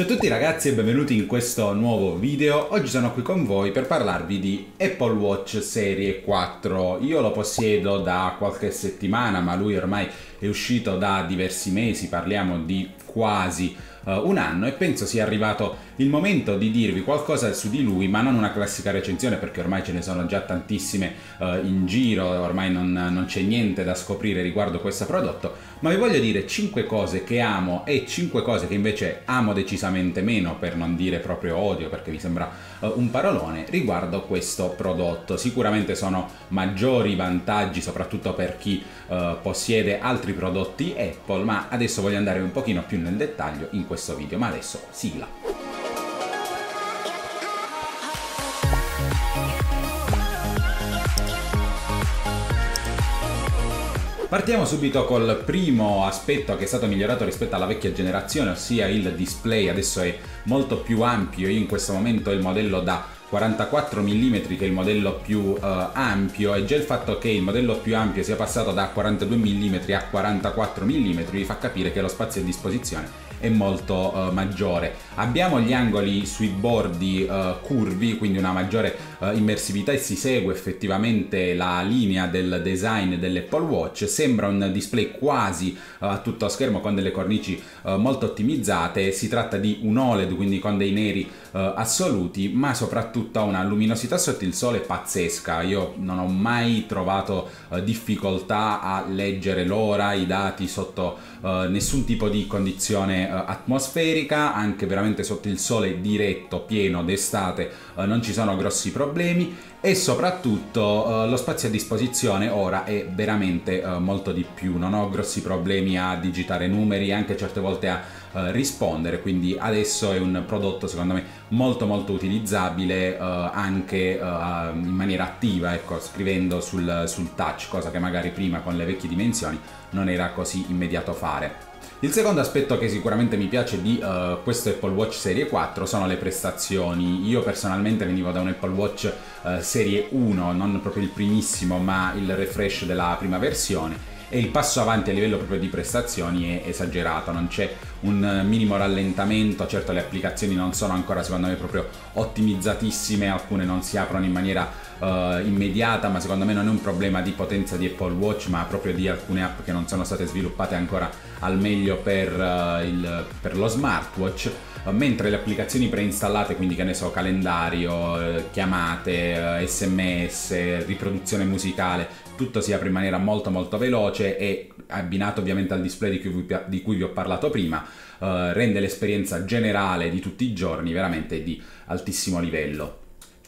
Ciao a tutti ragazzi e benvenuti in questo nuovo video. Oggi sono qui con voi per parlarvi di Apple Watch Serie 4. Io lo possiedo da qualche settimana, ma lui ormai è uscito da diversi mesi, parliamo di quasi uh, un anno e penso sia arrivato il momento di dirvi qualcosa su di lui, ma non una classica recensione perché ormai ce ne sono già tantissime uh, in giro, ormai non, non c'è niente da scoprire riguardo questo prodotto, ma vi voglio dire 5 cose che amo e 5 cose che invece amo decisamente meno, per non dire proprio odio perché mi sembra uh, un parolone, riguardo questo prodotto. Sicuramente sono maggiori vantaggi soprattutto per chi uh, possiede altri prodotti Apple, ma adesso voglio andare un pochino più nel dettaglio in questo video, ma adesso sigla. Partiamo subito col primo aspetto che è stato migliorato rispetto alla vecchia generazione, ossia il display adesso è molto più ampio, io in questo momento ho il modello da 44 mm che è il modello più uh, ampio e già il fatto che il modello più ampio sia passato da 42 mm a 44 mm vi fa capire che lo spazio a disposizione è molto uh, maggiore abbiamo gli angoli sui bordi eh, curvi, quindi una maggiore eh, immersività e si segue effettivamente la linea del design dell'Apple Watch, sembra un display quasi eh, a tutto schermo con delle cornici eh, molto ottimizzate, si tratta di un OLED quindi con dei neri eh, assoluti, ma soprattutto ha una luminosità sotto il sole pazzesca, io non ho mai trovato difficoltà a leggere l'ora, i dati sotto nessun tipo di condizione atmosferica, anche veramente sicuramente sotto il sole diretto, pieno d'estate, eh, non ci sono grossi problemi e soprattutto eh, lo spazio a disposizione ora è veramente eh, molto di più, non ho grossi problemi a digitare numeri, e anche certe volte a eh, rispondere, quindi adesso è un prodotto secondo me molto molto utilizzabile eh, anche eh, in maniera attiva, ecco, scrivendo sul, sul touch, cosa che magari prima con le vecchie dimensioni non era così immediato fare. Il secondo aspetto che sicuramente mi piace di uh, questo Apple Watch Serie 4 sono le prestazioni. Io personalmente venivo da un Apple Watch uh, Serie 1, non proprio il primissimo, ma il refresh della prima versione e il passo avanti a livello proprio di prestazioni è esagerato, non c'è un minimo rallentamento, certo le applicazioni non sono ancora secondo me proprio ottimizzatissime, alcune non si aprono in maniera uh, immediata, ma secondo me non è un problema di potenza di Apple Watch, ma proprio di alcune app che non sono state sviluppate ancora al meglio per, uh, il, per lo smartwatch mentre le applicazioni preinstallate, quindi che ne so, calendario, eh, chiamate, sms, riproduzione musicale, tutto si apre in maniera molto molto veloce e abbinato ovviamente al display di cui, di cui vi ho parlato prima, eh, rende l'esperienza generale di tutti i giorni veramente di altissimo livello.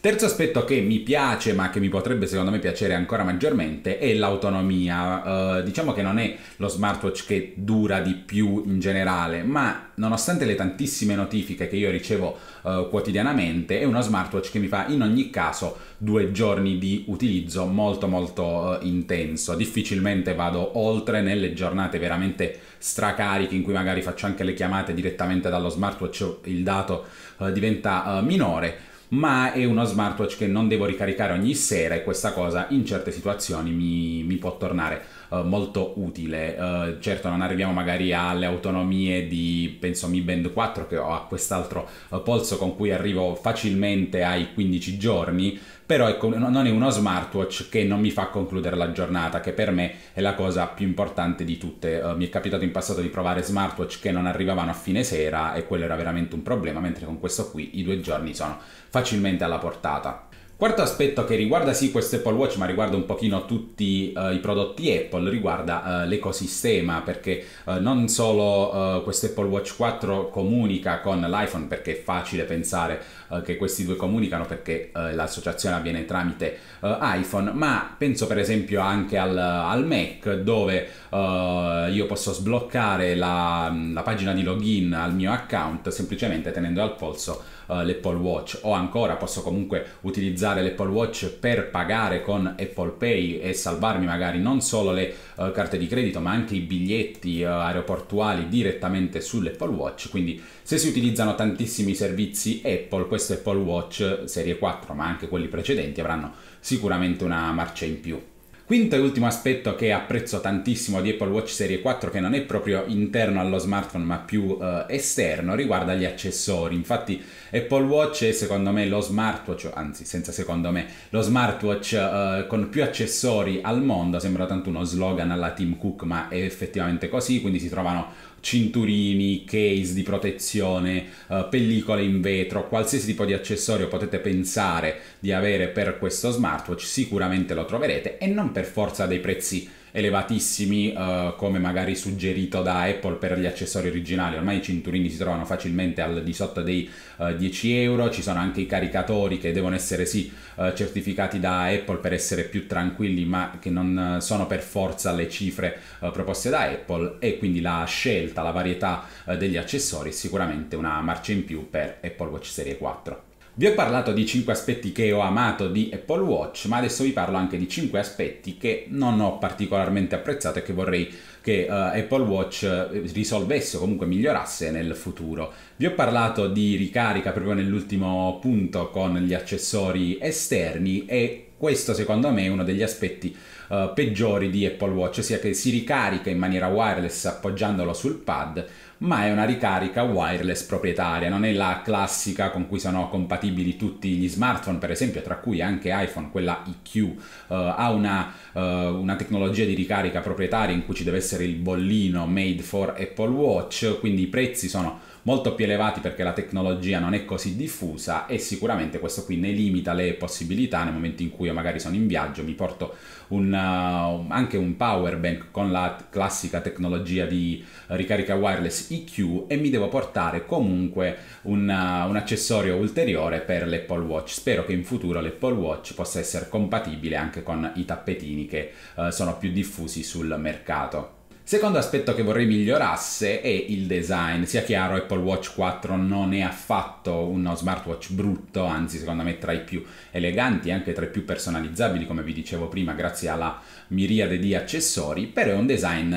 Terzo aspetto che mi piace, ma che mi potrebbe secondo me piacere ancora maggiormente, è l'autonomia. Uh, diciamo che non è lo smartwatch che dura di più in generale, ma nonostante le tantissime notifiche che io ricevo uh, quotidianamente, è uno smartwatch che mi fa in ogni caso due giorni di utilizzo molto molto uh, intenso. Difficilmente vado oltre nelle giornate veramente stracariche in cui magari faccio anche le chiamate direttamente dallo smartwatch, il dato diventa minore ma è uno smartwatch che non devo ricaricare ogni sera e questa cosa in certe situazioni mi, mi può tornare eh, molto utile. Uh, certo non arriviamo magari alle autonomie di, penso, Mi Band 4 che ho a quest'altro eh, polso con cui arrivo facilmente ai 15 giorni, però ecco, non è uno smartwatch che non mi fa concludere la giornata, che per me è la cosa più importante di tutte. Uh, mi è capitato in passato di provare smartwatch che non arrivavano a fine sera e quello era veramente un problema, mentre con questo qui i due giorni sono facilmente alla portata. Quarto aspetto che riguarda sì questo Apple Watch, ma riguarda un pochino tutti uh, i prodotti Apple, riguarda uh, l'ecosistema, perché uh, non solo questo Apple Watch 4 comunica con l'iPhone, perché è facile pensare che questi due comunicano perché l'associazione avviene tramite iPhone, ma penso per esempio anche al, al Mac, dove io posso sbloccare la, la pagina di login al mio account semplicemente tenendo al polso uh, l'Apple Watch o ancora posso comunque utilizzare l'Apple Watch per pagare con Apple Pay e salvarmi magari non solo le uh, carte di credito ma anche i biglietti uh, aeroportuali direttamente sull'Apple Watch quindi se si utilizzano tantissimi servizi Apple questo Apple Watch serie 4 ma anche quelli precedenti avranno sicuramente una marcia in più Quinto e ultimo aspetto che apprezzo tantissimo di Apple Watch Serie 4, che non è proprio interno allo smartphone ma più eh, esterno, riguarda gli accessori. Infatti Apple Watch è secondo me lo smartwatch, anzi senza secondo me, lo smartwatch eh, con più accessori al mondo, sembra tanto uno slogan alla Team Cook ma è effettivamente così, quindi si trovano cinturini, case di protezione, eh, pellicole in vetro, qualsiasi tipo di accessorio potete pensare di avere per questo smartwatch, sicuramente lo troverete e non per forza dei prezzi elevatissimi uh, come magari suggerito da Apple per gli accessori originali. Ormai i cinturini si trovano facilmente al di sotto dei uh, eh, 10 euro, ci sono anche i caricatori che devono essere sì uh, certificati da Apple per essere più tranquilli, ma che non sono per forza le cifre proposte da Apple e quindi la scelta, la varietà degli accessori è sicuramente una marcia in più per Apple Watch Serie 4. Vi ho parlato di 5 aspetti che ho amato di Apple Watch, ma adesso vi parlo anche di 5 aspetti che non ho particolarmente apprezzato e che vorrei che uh, Apple Watch eh, risolvesse o comunque migliorasse nel futuro. Vi ho parlato di ricarica proprio nell'ultimo punto con gli accessori esterni e questo secondo me è uno degli aspetti eh, peggiori di Apple Watch, ossia che si ricarica in maniera wireless appoggiandolo sul pad, ma è una ricarica wireless proprietaria, non è la classica con cui sono compatibili tutti gli smartphone, per esempio, tra cui anche iPhone, quella IQ, uh, eh, ha una, uh, una, tecnologia di ricarica proprietaria in cui ci deve essere il bollino made for Apple Watch, quindi i prezzi sono molto più elevati perché la tecnologia non è così diffusa e sicuramente questo qui ne limita le possibilità nel momento in cui io magari sono in viaggio, mi porto un, uh, anche un power bank con la t- classica tecnologia di ricarica wireless EQ e mi devo portare comunque un, uh, un accessorio ulteriore per l'Apple Watch. Spero che in futuro l'Apple Watch possa essere compatibile anche con i tappetini che uh, sono più diffusi sul mercato. Secondo aspetto che vorrei migliorasse è il design. Sia chiaro, Apple Watch 4 non è affatto uno smartwatch brutto, anzi secondo me tra i più eleganti e anche tra i più personalizzabili, come vi dicevo prima, grazie alla miriade di accessori, però è un design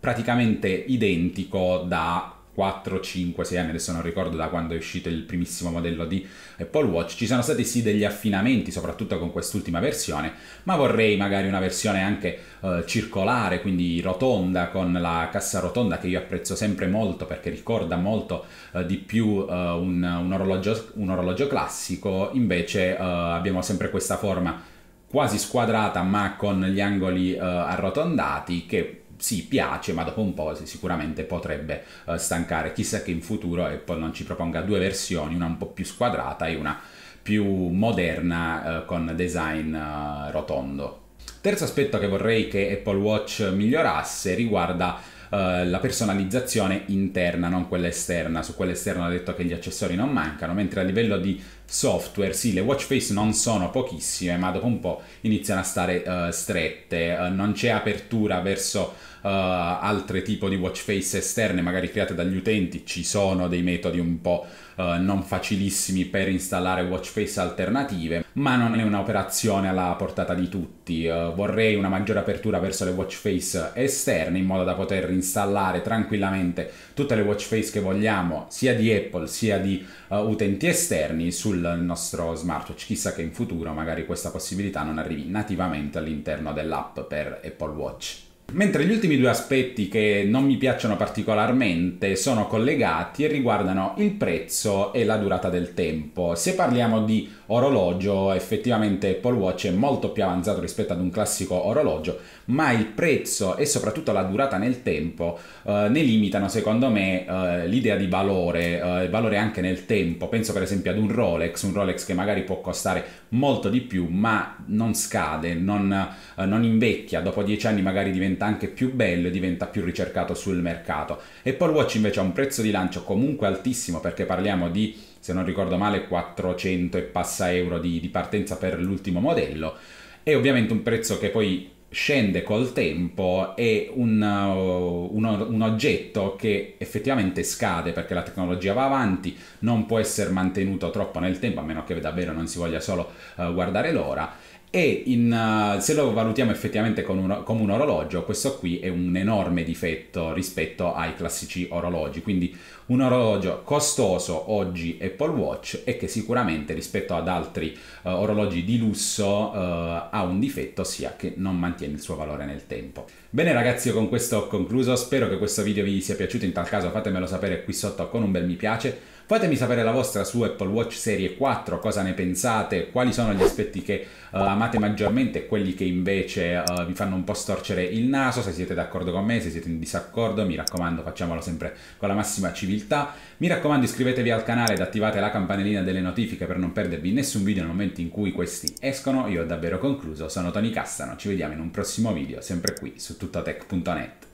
praticamente identico da 4, 5, 6 anni, adesso non ricordo da quando è uscito il primissimo modello di Apple Watch, ci sono stati sì degli affinamenti, soprattutto con quest'ultima versione, ma vorrei magari una versione anche eh, circolare, quindi rotonda, con la cassa rotonda che io apprezzo sempre molto perché ricorda molto eh, di più eh, un, un, orologio, un, orologio, classico, invece eh, abbiamo sempre questa forma quasi squadrata ma con gli angoli eh, arrotondati che sì, piace, ma dopo un po' sicuramente potrebbe uh, stancare. Chissà che in futuro Apple eh, non ci proponga due versioni, una un po' più squadrata e una più moderna uh, con design uh, rotondo. Terzo aspetto che vorrei che Apple Watch migliorasse riguarda la personalizzazione interna, non quella esterna. Su quella esterna ho detto che gli accessori non mancano, mentre a livello di software. Sì, le watch face non sono pochissime, ma dopo un po' iniziano a stare uh, strette, uh, non c'è apertura verso uh, altre tipi di watch face esterne, magari create dagli utenti, ci sono dei metodi un po' uh, non facilissimi per installare watch face alternative, ma non è un'operazione alla portata di tutti. Uh, vorrei una maggiore apertura verso le watch face esterne in modo da poter installare tranquillamente tutte le watch face che vogliamo, sia di Apple sia di uh, utenti esterni sul sul nostro smartwatch. Chissà che in futuro magari questa possibilità non arrivi nativamente all'interno dell'app per Apple Watch. Mentre gli ultimi due aspetti che non mi piacciono particolarmente sono collegati e riguardano il prezzo e la durata del tempo. Se parliamo di orologio, effettivamente Apple Watch è molto più avanzato rispetto ad un classico orologio, ma il prezzo e soprattutto la durata nel tempo eh, ne limitano secondo me eh, l'idea di valore, eh, valore anche nel tempo. Penso per esempio ad un Rolex, un Rolex che magari può costare molto di più, ma non scade, non, eh, non invecchia, dopo dieci anni magari diventa anche più bello e diventa più ricercato sul mercato. Apple Watch invece ha un prezzo di lancio comunque altissimo perché parliamo di se non ricordo male 400 e passa euro di, di partenza per l'ultimo modello e ovviamente un prezzo che poi scende col tempo è un, uh, un, un, oggetto che effettivamente scade perché la tecnologia va avanti, non può essere mantenuto troppo nel tempo a meno che davvero non si voglia solo uh, guardare l'ora e in, eh, se lo valutiamo effettivamente un, come un orologio, questo qui è un enorme difetto rispetto ai classici orologi, quindi un orologio costoso oggi Apple Watch e che sicuramente rispetto ad altri uh, orologi di lusso uh, ha un difetto, ossia che non mantiene il suo valore nel tempo. Bene ragazzi, io con questo ho concluso, spero che questo video vi sia piaciuto, in tal caso fatemelo sapere qui sotto con un bel mi piace. Fatemi sapere la vostra su Apple Watch Serie 4, cosa ne pensate, quali sono gli aspetti che uh, amate maggiormente e quelli che invece uh, vi fanno un po' storcere il naso, se siete d'accordo con me, se siete in disaccordo, mi raccomando facciamolo sempre con la massima civiltà. Mi raccomando iscrivetevi al canale ed attivate la campanellina delle notifiche per non perdervi nessun video nel momento in cui questi escono. Io ho davvero concluso, sono Tony Cassano, ci vediamo in un prossimo video, sempre qui su tuttatech.net.